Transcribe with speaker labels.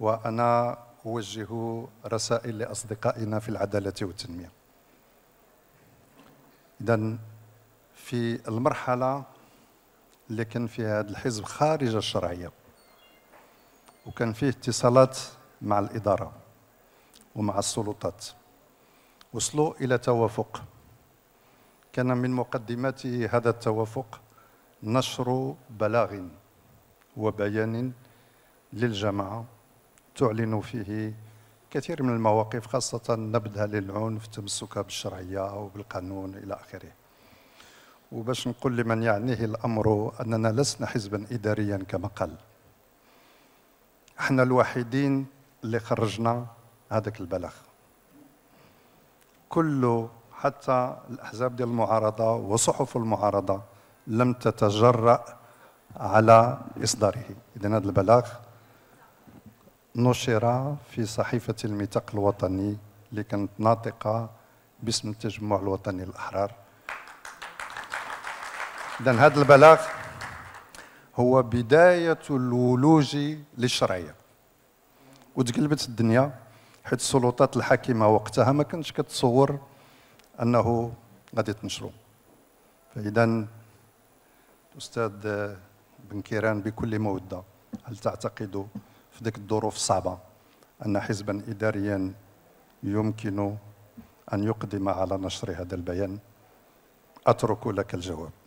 Speaker 1: وأنا أوجه رسائل لأصدقائنا في العدالة والتنمية إذا في المرحلة اللي كان فيها هذا الحزب خارج الشرعية وكان فيه اتصالات مع الإدارة ومع السلطات وصلوا إلى توافق كان من مقدمات هذا التوافق نشر بلاغ وبيان للجماعه تعلن فيه كثير من المواقف خاصة نبذها للعنف تمسكها بالشرعية وبالقانون إلى آخره وباش نقول لمن يعنيه الأمر أننا لسنا حزبا إداريا كما قال احنا الوحيدين اللي خرجنا هذاك البلاغ كله حتى الأحزاب ديال المعارضة وصحف المعارضة لم تتجرأ على إصداره إذن هذا البلاغ نشر في صحيفة الميثاق الوطني اللي كانت ناطقة باسم التجمع الوطني الأحرار إذا هذا البلاغ هو بداية الولوج للشرعية وتقلبت الدنيا حيت السلطات الحاكمة وقتها ما كانتش كتصور أنه غادي تنشرو فإذا الأستاذ بن كيران بكل مودة هل تعتقد في ذيك الظروف الصعبه ان حزبا اداريا يمكن ان يقدم على نشر هذا البيان اترك لك الجواب